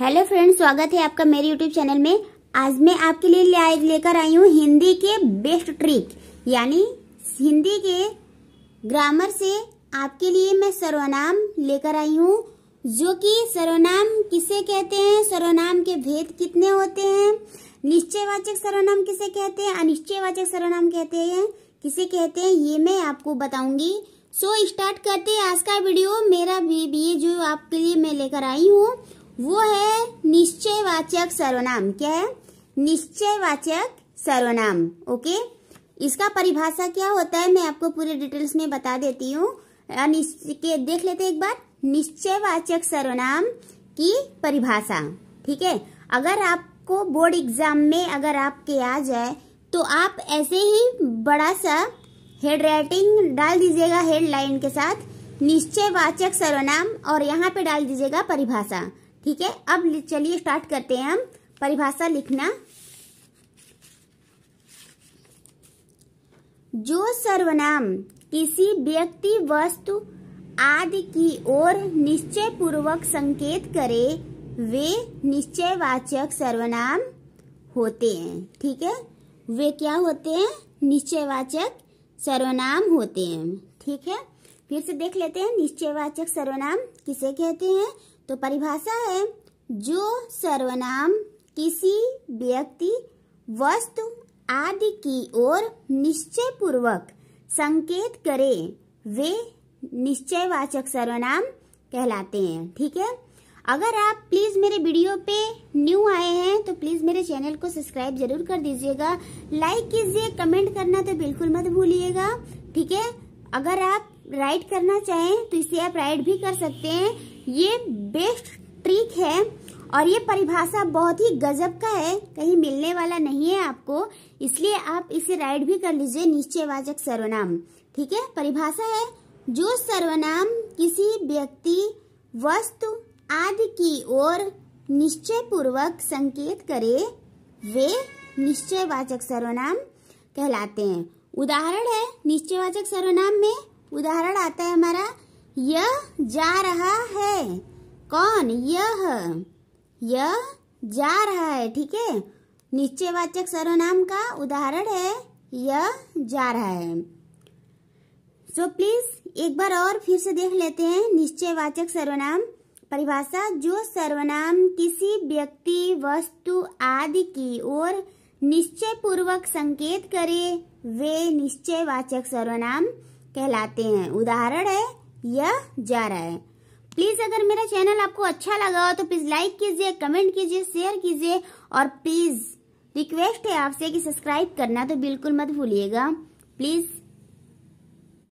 hello friends स्वागत है आपका मेरे यूट्यूब चैनल में आज मैं आपके लिए लेकर आई हूँ हिंदी के बेस्ट ट्रिक यानी हिंदी के ग्रामर से आपके लिए मैं सर्वनाम लेकर आई हूँ जो कि सर्वनाम किसे कहते हैं सर्वनाम के भेद कितने होते हैं निश्चयवाचक सर्वनाम किसे कहते हैं अनिश्चयवाचक सर्वनाम कहते हैं किसे कहते हैं ये मैं आपको बताऊंगी सो so, स्टार्ट करते हैं आज का वीडियो मेरा भी, जो आपके लिए मैं लेकर आई हूँ वो है निश्चयवाचक सर्वनाम क्या है निश्चयवाचक सर्वनाम ओके इसका परिभाषा क्या होता है मैं आपको पूरे डिटेल्स में बता देती हूँ के देख लेते एक बार निश्चयवाचक सर्वनाम की परिभाषा ठीक है अगर आपको बोर्ड एग्जाम में अगर आपके आ जाए तो आप ऐसे ही बड़ा सा हेड राइटिंग डाल दीजिएगा हेडलाइन के साथ निश्चयवाचक सर्वनाम और यहाँ पे डाल दीजिएगा परिभाषा ठीक है अब चलिए स्टार्ट करते हैं हम परिभाषा लिखना जो सर्वनाम किसी व्यक्ति वस्तु आदि की ओर निश्चय पूर्वक संकेत करे वे निश्चयवाचक सर्वनाम होते हैं ठीक है वे क्या होते हैं निश्चयवाचक सर्वनाम होते हैं ठीक है फिर से देख लेते हैं निश्चयवाचक सर्वनाम किसे कहते हैं तो परिभाषा है जो सर्वनाम किसी व्यक्ति वस्तु आदि की ओर निश्चय पूर्वक संकेत करे वे निश्चयवाचक सर्वनाम कहलाते हैं ठीक है अगर आप प्लीज़ मेरे वीडियो पे न्यू आए हैं तो प्लीज़ मेरे चैनल को सब्सक्राइब जरूर कर दीजिएगा लाइक कीजिए कमेंट करना तो बिल्कुल मत भूलिएगा ठीक है अगर आप राइड करना चाहें तो इसे आप राइड भी कर सकते हैं ये बेस्ट ट्रिक है और ये परिभाषा बहुत ही गजब का है कहीं मिलने वाला नहीं है आपको इसलिए आप इसे राइड भी कर लीजिए निश्चयवाचक सर्वनाम ठीक है परिभाषा है जो सर्वनाम किसी व्यक्ति वस्तु आदि की ओर निश्चय पूर्वक संकेत करे वे निश्चयवाचक सर्वनाम कहलाते हैं उदाहरण है निश्चयवाचक सर्वनाम में उदाहरण आता है हमारा यह जा रहा है कौन यह यह जा रहा है ठीक है निश्चयवाचक सर्वनाम का उदाहरण है यह जा रहा है सो so, प्लीज एक बार और फिर से देख लेते हैं निश्चयवाचक सर्वनाम परिभाषा जो सर्वनाम किसी व्यक्ति वस्तु आदि की ओर निश्चय पूर्वक संकेत करे वे निश्चयवाचक सर्वनाम कहलाते हैं उदाहरण है यह जा रहा है प्लीज अगर मेरा चैनल आपको अच्छा लगा हो तो प्लीज लाइक कीजिए कमेंट कीजिए शेयर कीजिए और प्लीज रिक्वेस्ट है आपसे कि सब्सक्राइब करना तो बिल्कुल मत भूलिएगा प्लीज़